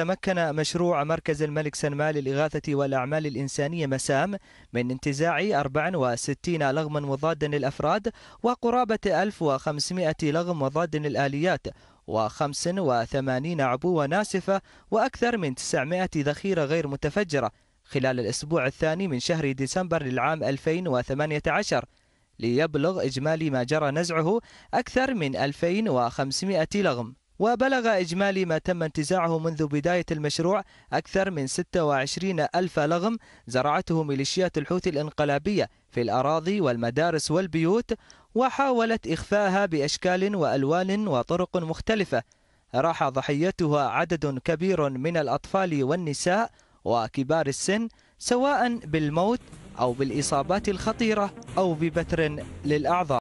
تمكن مشروع مركز الملك سلمان للإغاثة والأعمال الإنسانية مسام من انتزاع 64 لغما مضادا للأفراد وقرابة 1500 لغم مضاد للآليات و85 عبوة ناسفة وأكثر من 900 ذخيرة غير متفجرة خلال الأسبوع الثاني من شهر ديسمبر للعام 2018 ليبلغ إجمالي ما جرى نزعه أكثر من 2500 لغم وبلغ إجمالي ما تم انتزاعه منذ بداية المشروع أكثر من 26 ألف لغم زرعته ميليشيات الحوثي الانقلابية في الأراضي والمدارس والبيوت وحاولت إخفاءها بأشكال وألوان وطرق مختلفة راح ضحيتها عدد كبير من الأطفال والنساء وكبار السن سواء بالموت أو بالإصابات الخطيرة أو ببتر للأعضاء